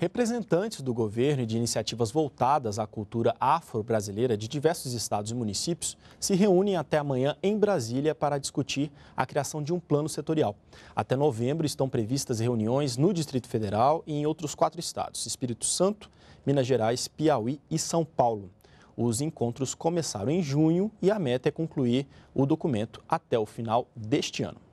Representantes do governo e de iniciativas voltadas à cultura afro-brasileira de diversos estados e municípios se reúnem até amanhã em Brasília para discutir a criação de um plano setorial. Até novembro estão previstas reuniões no Distrito Federal e em outros quatro estados: Espírito Santo, Minas Gerais, Piauí e São Paulo. Os encontros começaram em junho e a meta é concluir o documento até o final deste ano.